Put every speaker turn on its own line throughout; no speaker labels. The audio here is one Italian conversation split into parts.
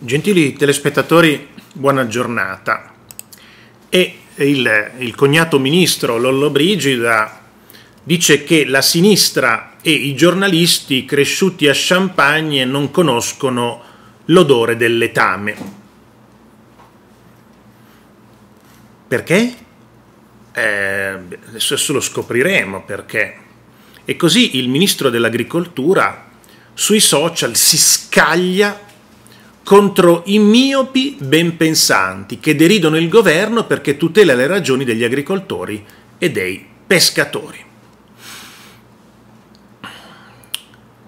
Gentili telespettatori, buona giornata. E il, il cognato ministro Lollobrigida dice che la sinistra e i giornalisti cresciuti a Champagne non conoscono l'odore del letame. Perché? Eh, adesso lo scopriremo perché. E così il ministro dell'agricoltura sui social si scaglia contro i miopi ben pensanti che deridono il governo perché tutela le ragioni degli agricoltori e dei pescatori.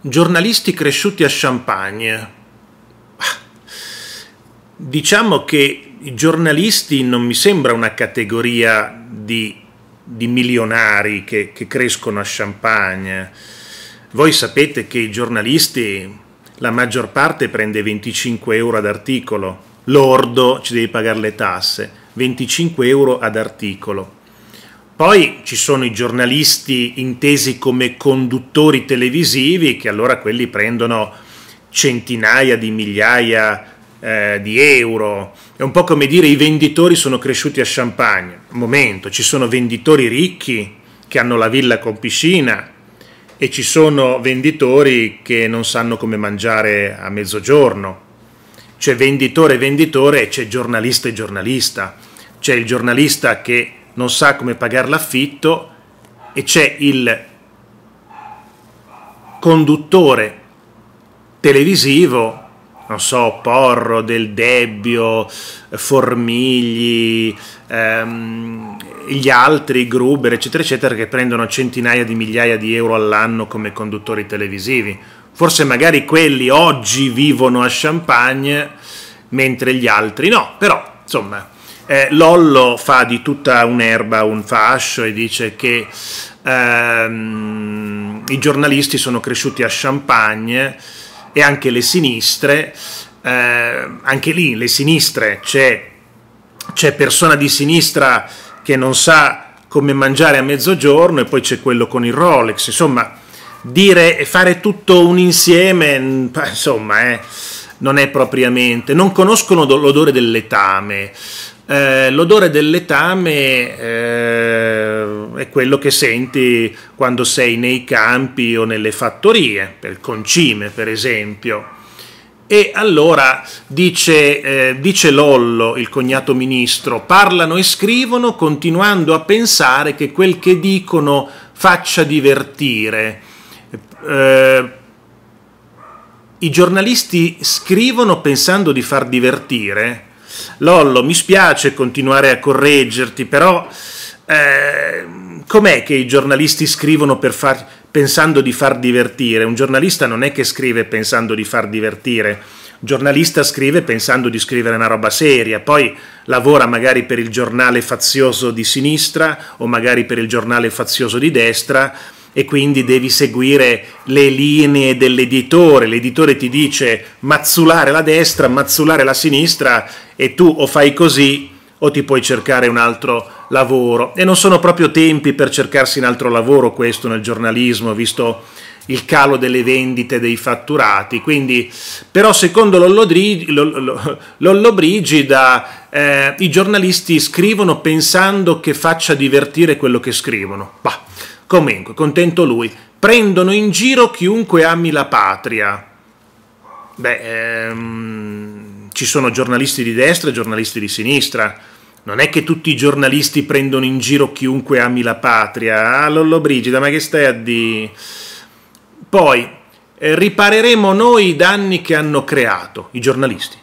Giornalisti cresciuti a Champagne. Ah, diciamo che i giornalisti non mi sembra una categoria di, di milionari che, che crescono a Champagne. Voi sapete che i giornalisti la maggior parte prende 25 euro ad articolo, lordo ci devi pagare le tasse, 25 euro ad articolo. Poi ci sono i giornalisti intesi come conduttori televisivi che allora quelli prendono centinaia di migliaia eh, di euro. È un po' come dire i venditori sono cresciuti a Champagne. Un momento, ci sono venditori ricchi che hanno la villa con piscina, e ci sono venditori che non sanno come mangiare a mezzogiorno. C'è venditore e venditore e c'è giornalista e giornalista. C'è il giornalista che non sa come pagare l'affitto e c'è il conduttore televisivo non so, Porro, Del Debbio, Formigli, ehm, gli altri, Gruber, eccetera, eccetera, che prendono centinaia di migliaia di euro all'anno come conduttori televisivi. Forse magari quelli oggi vivono a Champagne, mentre gli altri no, però insomma. Eh, Lollo fa di tutta un'erba un fascio e dice che ehm, i giornalisti sono cresciuti a Champagne e anche le sinistre. Eh, anche lì, le sinistre, c'è, c'è persona di sinistra che non sa come mangiare a mezzogiorno e poi c'è quello con il Rolex, insomma, dire e fare tutto un insieme, insomma, eh, non è propriamente, non conoscono l'odore del letame, eh, l'odore del letame eh, è quello che senti quando sei nei campi o nelle fattorie, per concime per esempio. E allora dice, eh, dice Lollo, il cognato ministro, parlano e scrivono continuando a pensare che quel che dicono faccia divertire. Eh, I giornalisti scrivono pensando di far divertire? Lollo, mi spiace continuare a correggerti, però eh, com'è che i giornalisti scrivono far, pensando di far divertire? Un giornalista non è che scrive pensando di far divertire, un giornalista scrive pensando di scrivere una roba seria, poi lavora magari per il giornale fazioso di sinistra o magari per il giornale fazioso di destra e quindi devi seguire le linee dell'editore, l'editore ti dice mazzulare la destra, mazzulare la sinistra e tu o fai così o ti puoi cercare un altro lavoro. E non sono proprio tempi per cercarsi un altro lavoro questo nel giornalismo, visto il calo delle vendite, dei fatturati. Quindi, però secondo Lollobrigida eh, i giornalisti scrivono pensando che faccia divertire quello che scrivono. Bah Comunque, contento lui. Prendono in giro chiunque ami la patria. Beh, ehm, ci sono giornalisti di destra e giornalisti di sinistra. Non è che tutti i giornalisti prendono in giro chiunque ami la patria. Ah, Lollobrigida, ma che stai a di... Poi, eh, ripareremo noi i danni che hanno creato i giornalisti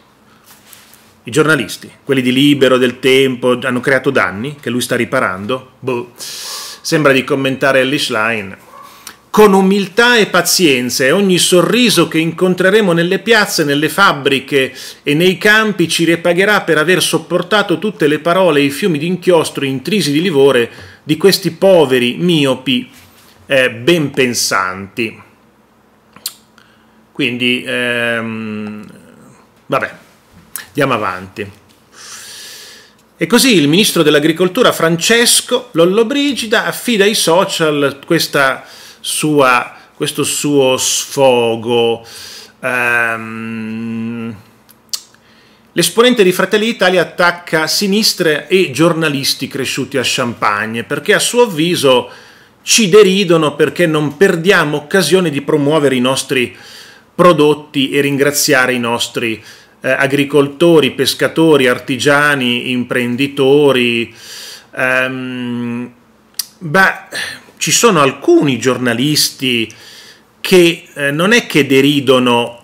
i giornalisti, quelli di Libero, del Tempo, hanno creato danni che lui sta riparando. Boh. Sembra di commentare Ellis Line. Con umiltà e pazienza e ogni sorriso che incontreremo nelle piazze, nelle fabbriche e nei campi ci ripagherà per aver sopportato tutte le parole e i fiumi d'inchiostro intrisi di livore di questi poveri miopi eh, ben pensanti. Quindi, ehm, vabbè, andiamo avanti. E così il ministro dell'agricoltura Francesco Lollobrigida affida ai social sua, questo suo sfogo. Um, L'esponente di Fratelli d'Italia attacca sinistre e giornalisti cresciuti a Champagne perché a suo avviso ci deridono perché non perdiamo occasione di promuovere i nostri prodotti e ringraziare i nostri eh, agricoltori, pescatori, artigiani, imprenditori. Ehm, beh, ci sono alcuni giornalisti che eh, non è che deridono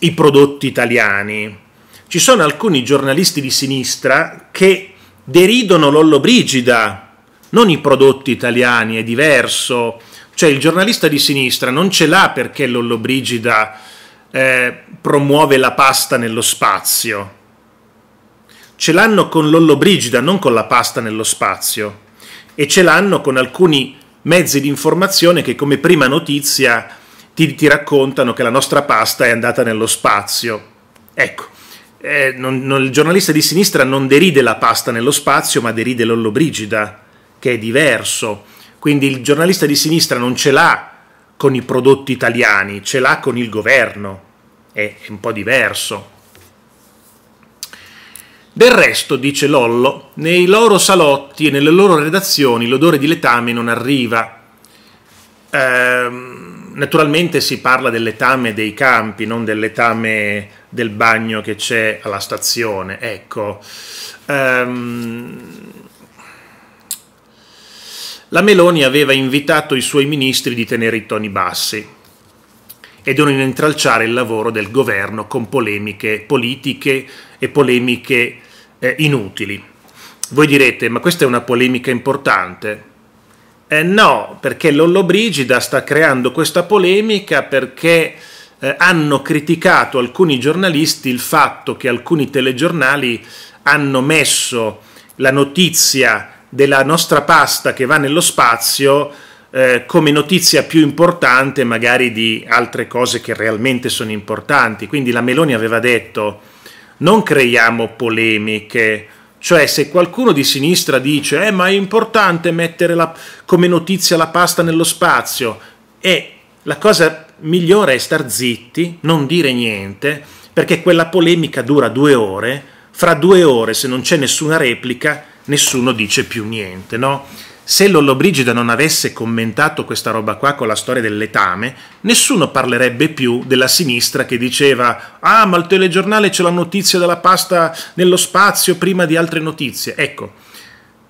i prodotti italiani, ci sono alcuni giornalisti di sinistra che deridono l'ollo brigida, non i prodotti italiani, è diverso. Cioè il giornalista di sinistra non ce l'ha perché l'ollo l'Ollobrigida eh, promuove la pasta nello spazio. Ce l'hanno con l'Ollobrigida, non con la pasta nello spazio. E ce l'hanno con alcuni mezzi di informazione che come prima notizia ti, ti raccontano che la nostra pasta è andata nello spazio. Ecco, eh, non, non, il giornalista di sinistra non deride la pasta nello spazio, ma deride l'Ollobrigida, che è diverso. Quindi il giornalista di sinistra non ce l'ha con i prodotti italiani, ce l'ha con il governo è un po' diverso. Del resto, dice Lollo, nei loro salotti e nelle loro redazioni l'odore di letame non arriva. Ehm, naturalmente si parla del letame dei campi, non del letame del bagno che c'è alla stazione. Ecco. Ehm, la Meloni aveva invitato i suoi ministri di tenere i toni bassi e di non intralciare il lavoro del governo con polemiche politiche e polemiche eh, inutili. Voi direte, ma questa è una polemica importante? Eh, no, perché l'Ollobrigida sta creando questa polemica perché eh, hanno criticato alcuni giornalisti il fatto che alcuni telegiornali hanno messo la notizia della nostra pasta che va nello spazio eh, come notizia più importante magari di altre cose che realmente sono importanti. Quindi la Meloni aveva detto non creiamo polemiche, cioè se qualcuno di sinistra dice eh, ma è importante mettere la, come notizia la pasta nello spazio e la cosa migliore è star zitti, non dire niente, perché quella polemica dura due ore, fra due ore se non c'è nessuna replica nessuno dice più niente, no? se Lollobrigida non avesse commentato questa roba qua con la storia del letame, nessuno parlerebbe più della sinistra che diceva «Ah, ma il telegiornale c'è la notizia della pasta nello spazio prima di altre notizie». Ecco,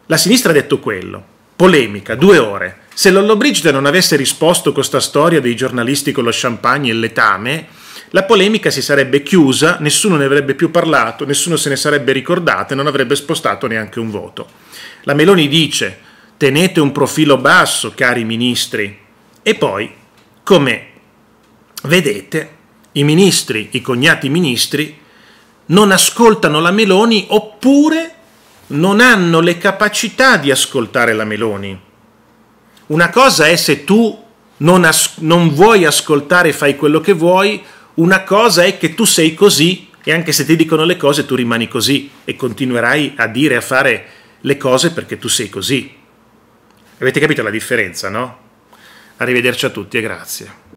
la sinistra ha detto quello. Polemica, due ore. Se Lollobrigida non avesse risposto con questa storia dei giornalisti con lo champagne e il letame, la polemica si sarebbe chiusa, nessuno ne avrebbe più parlato, nessuno se ne sarebbe ricordato e non avrebbe spostato neanche un voto. La Meloni dice tenete un profilo basso, cari ministri. E poi, come vedete, i ministri, i cognati ministri, non ascoltano la Meloni oppure non hanno le capacità di ascoltare la Meloni. Una cosa è se tu non, as- non vuoi ascoltare e fai quello che vuoi, una cosa è che tu sei così e anche se ti dicono le cose tu rimani così e continuerai a dire, e a fare le cose perché tu sei così. Avete capito la differenza, no? Arrivederci a tutti e grazie.